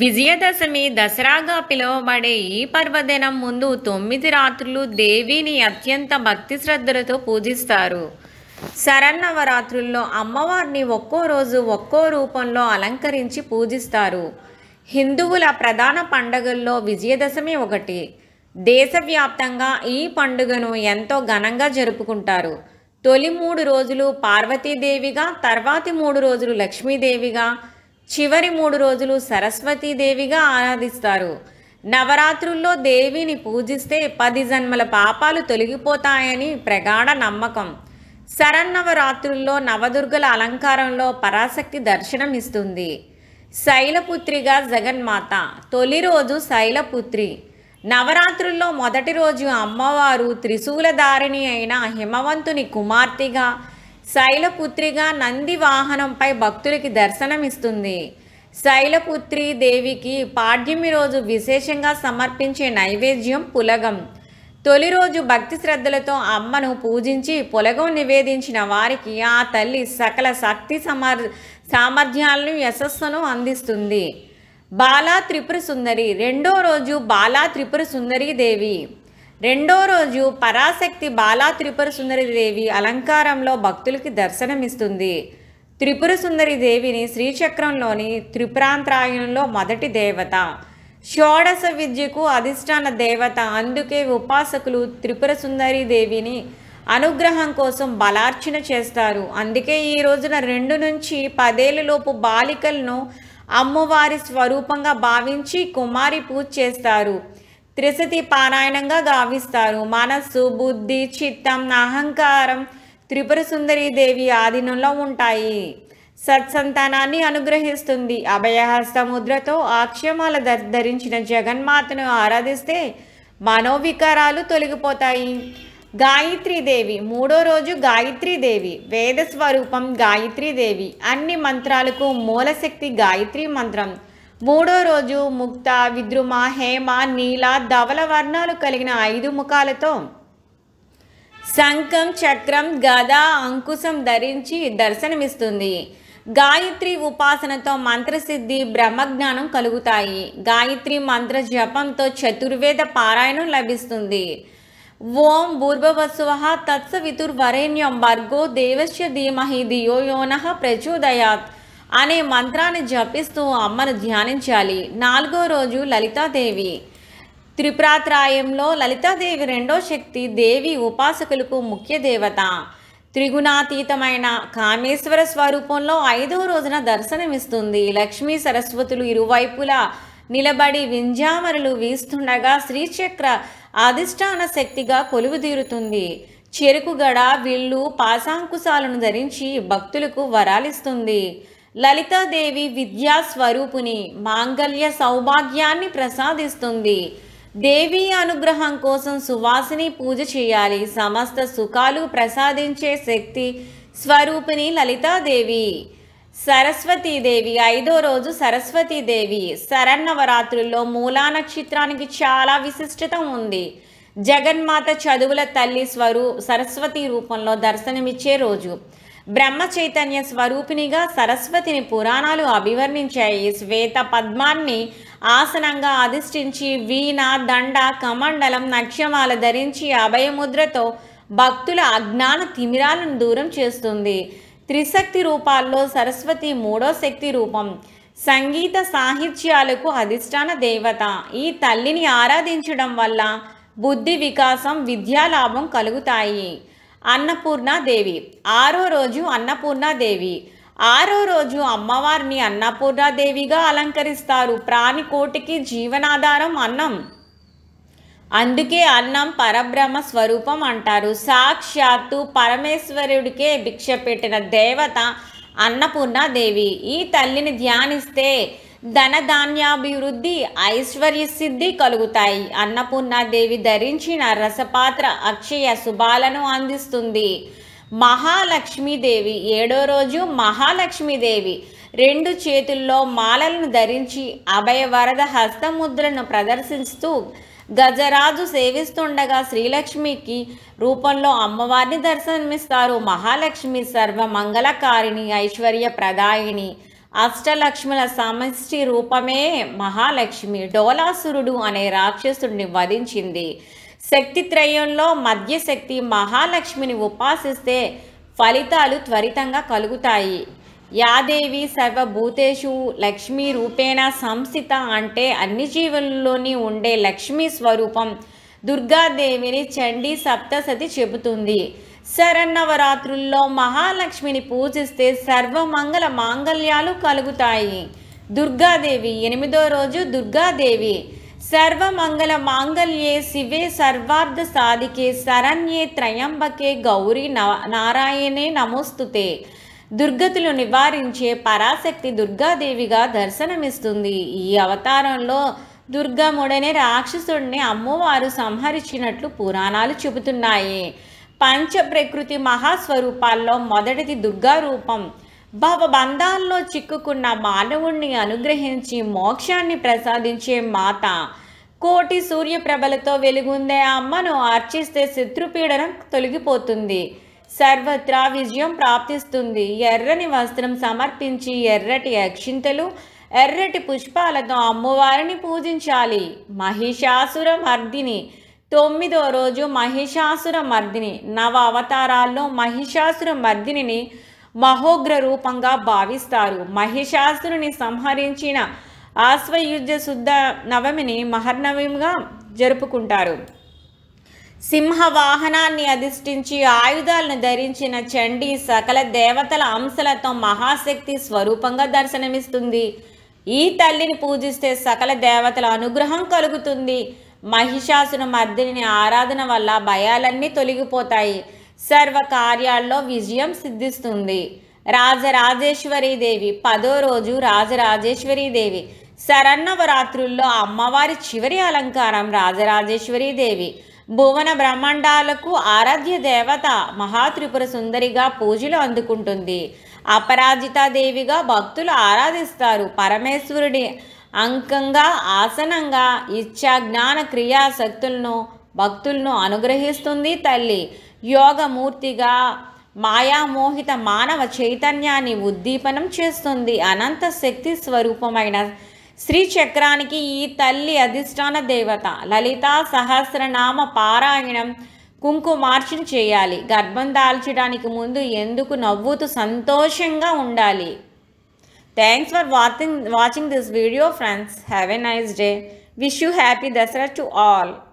విజయదశమి దసరాగా పిలువబడే ఈ పర్వదినం ముందు తొమ్మిది రాత్రులు దేవిని అత్యంత భక్తి శ్రద్ధలతో పూజిస్తారు శరన్నవరాత్రుల్లో అమ్మవారిని ఒక్కో రోజు ఒక్కో రూపంలో అలంకరించి పూజిస్తారు హిందువుల ప్రధాన పండుగల్లో విజయదశమి ఒకటి దేశవ్యాప్తంగా ఈ పండుగను ఎంతో ఘనంగా జరుపుకుంటారు తొలి మూడు రోజులు పార్వతీదేవిగా తర్వాతి మూడు రోజులు లక్ష్మీదేవిగా చివరి మూడు రోజులు సరస్వతీదేవిగా ఆరాధిస్తారు నవరాత్రుల్లో దేవిని పూజిస్తే పది జన్మల పాపాలు తొలగిపోతాయని ప్రగాఢ నమ్మకం శరన్నవరాత్రుల్లో నవదుర్గల అలంకారంలో పరాశక్తి దర్శనం ఇస్తుంది శైలపుత్రిగా జగన్మాత తొలి రోజు శైలపుత్రి నవరాత్రుల్లో మొదటి రోజు అమ్మవారు త్రిశూలధారిణి అయిన హిమవంతుని కుమార్తెగా శైలపుత్రిగా నంది వాహనంపై భక్తులకి దర్శనమిస్తుంది శైలపుత్రి దేవికి పాడ్యమి రోజు విశేషంగా సమర్పించే నైవేద్యం పులగం తొలి రోజు భక్తి శ్రద్ధలతో అమ్మను పూజించి పులగం నివేదించిన వారికి ఆ తల్లి సకల శక్తి సమర్ సామర్థ్యాలను యశస్సును అందిస్తుంది బాలా త్రిపుర సుందరి రెండో రోజు బాలా త్రిపుర సుందరి దేవి రెండో రోజు పరాశక్తి బాలా త్రిపుర సుందరిదేవి అలంకారంలో భక్తులకి దర్శనమిస్తుంది త్రిపుర సుందరిదేవిని శ్రీచక్రంలోని త్రిపురాంతరాయణంలో మొదటి దేవత షోడశ విద్యకు అధిష్టాన దేవత అందుకే ఉపాసకులు త్రిపుర దేవిని అనుగ్రహం కోసం బలార్చన చేస్తారు అందుకే ఈ రోజున రెండు నుంచి పదేళ్ళలోపు బాలికలను అమ్మవారి స్వరూపంగా భావించి కుమారి పూజ చేస్తారు త్రిసతి పారాయణంగా గావిస్తారు మనస్సు బుద్ధి చిత్తం అహంకారం త్రిపుర సుందరి దేవి ఆధీనంలో ఉంటాయి సత్సంతానాన్ని అనుగ్రహిస్తుంది అభయహస్త ముద్రతో ఆక్షమాల ధరించిన జగన్మాతను ఆరాధిస్తే మనోవికారాలు తొలగిపోతాయి గాయత్రీదేవి మూడో రోజు గాయత్రీదేవి వేద స్వరూపం గాయత్రీదేవి అన్ని మంత్రాలకు మూలశక్తి గాయత్రి మంత్రం మూడో రోజు ముక్త విద్రుమ హేమ నీల ధవల వర్ణాలు కలిగిన ఐదు ముఖాలతో శంఖం చక్రం గద అంకుశం ధరించి దర్శనమిస్తుంది గాయత్రి ఉపాసనతో మంత్రసిద్ధి బ్రహ్మజ్ఞానం కలుగుతాయి గాయత్రి మంత్ర జపంతో చతుర్వేద పారాయణం లభిస్తుంది ఓం భూర్భవస్వ తత్సవితుర్వరేణ్యం వర్గో దేవస్య ధీమహి ధియోయోన ప్రచోదయాత్ అనే మంత్రాన్ని జపిస్తూ అమ్మను ధ్యానించాలి నాలుగో రోజు లలితాదేవి త్రిపురాత్రాయంలో లలితాదేవి రెండో శక్తి దేవి ఉపాసకులకు ముఖ్య దేవత త్రిగుణాతీతమైన కామేశ్వర స్వరూపంలో ఐదో రోజున దర్శనమిస్తుంది లక్ష్మీ సరస్వతులు ఇరువైపులా నిలబడి వింజామరలు వీస్తుండగా శ్రీచక్ర అధిష్టాన శక్తిగా కొలువుదీరుతుంది చెరుకుగడ విల్లు పాశాంకుశాలను ధరించి భక్తులకు వరాలిస్తుంది లలితాదేవి విద్యా స్వరూపుని మాంగళ్య సౌభాగ్యాన్ని ప్రసాదిస్తుంది దేవి అనుగ్రహం కోసం సువాసిని పూజ చేయాలి సమస్త సుఖాలు ప్రసాదించే శక్తి స్వరూపిణి లలితాదేవి సరస్వతీదేవి ఐదో రోజు సరస్వతీదేవి శరన్నవరాత్రుల్లో మూలా నక్షత్రానికి చాలా విశిష్టత ఉంది జగన్మాత చదువుల తల్లి స్వరూ సరస్వతి రూపంలో దర్శనమిచ్చే రోజు బ్రహ్మ చైతన్య స్వరూపినిగా సరస్వతిని పురాణాలు అభివర్ణించాయి శ్వేత పద్మాన్ని ఆసనంగా అధిష్ఠించి వీణ దండ కమండలం నక్షమాల ధరించి అభయముద్రతో భక్తుల అజ్ఞాన తిమిరాలను దూరం చేస్తుంది త్రిశక్తి రూపాల్లో సరస్వతి మూడో శక్తి రూపం సంగీత సాహిత్యాలకు అధిష్టాన దేవత ఈ తల్లిని ఆరాధించడం వల్ల బుద్ధి వికాసం విద్యాలాభం కలుగుతాయి అన్నపూర్ణాదేవి ఆరో రోజు అన్నపూర్ణాదేవి ఆరో రోజు అమ్మవారిని అన్నపూర్ణాదేవిగా అలంకరిస్తారు ప్రాణికోటికి జీవనాధారం అన్నం అందుకే అన్నం పరబ్రహ్మ స్వరూపం అంటారు సాక్షాత్తు పరమేశ్వరుడికే భిక్ష పెట్టిన దేవత అన్నపూర్ణాదేవి ఈ తల్లిని ధ్యానిస్తే ధనధాన్యాభివృద్ధి ఐశ్వర్య సిద్ధి కలుగుతాయి అన్నపూర్ణాదేవి ధరించిన రసపాత్ర అక్షయ శుభాలను అందిస్తుంది మహాలక్ష్మీదేవి ఏడో రోజు మహాలక్ష్మీదేవి రెండు చేతుల్లో మాలలను ధరించి అభయ వరద హస్తముద్రను ప్రదర్శిస్తూ గజరాజు సేవిస్తుండగా శ్రీలక్ష్మికి రూపంలో అమ్మవారిని దర్శనమిస్తారు మహాలక్ష్మి సర్వ మంగళకారిణి ఐశ్వర్య ప్రదాయిని అష్టలక్ష్ముల సమష్టి రూపమే మహాలక్ష్మి డోలాసురుడు అనే రాక్షసుడిని వధించింది శక్తి త్రయంలో మధ్యశక్తి మహాలక్ష్మిని ఉపాసిస్తే ఫలితాలు త్వరితంగా కలుగుతాయి యాదేవి సర్వభూతేషు లక్ష్మీ రూపేణ సంస్థిత అంటే అన్ని జీవుల్లోని ఉండే లక్ష్మీ స్వరూపం దుర్గాదేవిని చండీ సప్తసతి చెబుతుంది శరన్నవరాత్రుల్లో మహాలక్ష్మిని పూజిస్తే సర్వమంగళ మాంగళ్యాలు కలుగుతాయి దుర్గాదేవి ఎనిమిదో రోజు దుర్గాదేవి సర్వమంగళ మాంగళ్యే శివే సర్వార్థ సాధికే శరణ్యే త్రయంబకే గౌరీ నారాయణే నమోస్తుతే దుర్గతులు నివారించే పరాశక్తి దుర్గాదేవిగా దర్శనమిస్తుంది ఈ అవతారంలో దుర్గాముడనే రాక్షసుడిని అమ్మవారు సంహరించినట్లు పురాణాలు చెబుతున్నాయి పంచ ప్రకృతి మహాస్వరూపాల్లో మొదటిది దుర్గా రూపం భవబంధాల్లో చిక్కుకున్న మానవుణ్ణి అనుగ్రహించి మోక్షాన్ని ప్రసాదించే మాత కోటి సూర్యప్రభలతో వెలుగుందే అమ్మను అర్చిస్తే శత్రుపీడనం తొలగిపోతుంది సర్వత్రా విజయం ప్రాప్తిస్తుంది ఎర్రని వస్త్రం సమర్పించి ఎర్రటి అక్షింతలు ఎర్రటి పుష్పాలతో అమ్మవారిని పూజించాలి మహిషాసుర మర్దిని తొమ్మిదో రోజు మహిషాసుర మర్దిని నవ అవతారాల్లో మహిషాసుర మర్దిని మహోగ్ర రూపంగా భావిస్తారు మహిషాసురుని సంహరించిన ఆశ్వయుజ శుద్ధ నవమిని మహర్నవమిగా జరుపుకుంటారు సింహ వాహనాన్ని అధిష్ఠించి ఆయుధాలను ధరించిన చండీ సకల దేవతల అంశలతో మహాశక్తి స్వరూపంగా దర్శనమిస్తుంది ఈ తల్లిని పూజిస్తే సకల దేవతల అనుగ్రహం కలుగుతుంది మహిషాసును మర్దిని ఆరాధన వల్ల భయాలన్నీ తొలగిపోతాయి సర్వ కార్యాల్లో విజయం సిద్ధిస్తుంది రాజరాజేశ్వరీదేవి పదో రోజు రాజరాజేశ్వరీదేవి శరన్నవరాత్రుల్లో అమ్మవారి చివరి అలంకారం రాజరాజేశ్వరీదేవి భువన బ్రహ్మాండాలకు ఆరాధ్య దేవత మహాత్రిపుర సుందరిగా పూజలు అందుకుంటుంది అపరాజితాదేవిగా భక్తులు ఆరాధిస్తారు పరమేశ్వరుడి అంకంగా ఆసనంగా ఇచ్చా జ్ఞాన క్రియాశక్తులను భక్తులను అనుగ్రహిస్తుంది తల్లి యోగమూర్తిగా మాయామోహిత మానవ చైతన్యాన్ని ఉద్దీపనం చేస్తుంది అనంత శక్తి స్వరూపమైన చక్రానికి ఈ తల్లి అధిష్టాన దేవత లలిత సహస్రనామ పారాయణం కుంకుమార్చిన చేయాలి గర్భం దాల్చడానికి ముందు ఎందుకు నవ్వుతూ సంతోషంగా ఉండాలి Thanks for watching, watching this video friends. Have a nice day. Wish you happy Dasara to all.